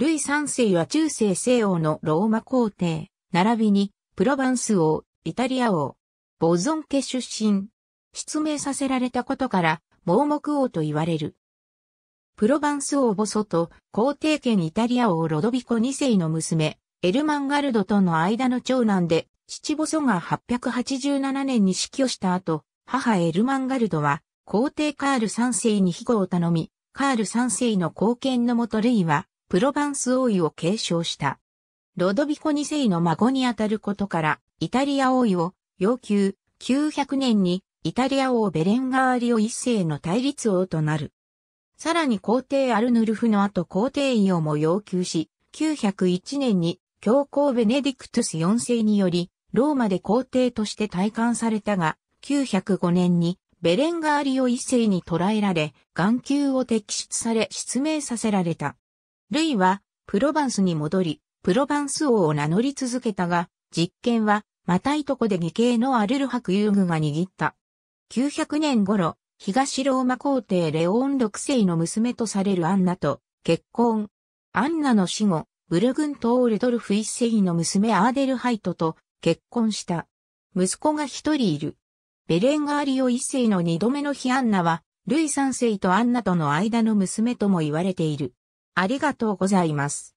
ルイ3世は中世西欧のローマ皇帝、並びに、プロヴァンス王、イタリア王、ボゾン家出身、失明させられたことから、盲目王と言われる。プロヴァンス王ボソと皇帝権イタリア王ロドビコ2世の娘、エルマンガルドとの間の長男で、父ボソが887年に死去した後、母エルマンガルドは、皇帝カール3世に庇護を頼み、カール3世の貢献のもとルイは、プロヴァンス王位を継承した。ロドビコ2世の孫にあたることから、イタリア王位を要求、900年にイタリア王ベレンガーリオ1世の対立王となる。さらに皇帝アルヌルフの後皇帝位をも要求し、901年に教皇ベネディクトゥス4世により、ローマで皇帝として退官されたが、905年にベレンガーリオ1世に捕らえられ、眼球を摘出され失明させられた。ルイは、プロヴァンスに戻り、プロヴァンス王を名乗り続けたが、実験は、またいとこで義兄のアルル伯遊具が握った。900年頃、東ローマ皇帝レオン6世の娘とされるアンナと結婚。アンナの死後、ブルグント・ールドルフ一世の娘アーデルハイトと結婚した。息子が一人いる。ベレンガーリオ一世の二度目の日アンナは、ルイ三世とアンナとの間の娘とも言われている。ありがとうございます。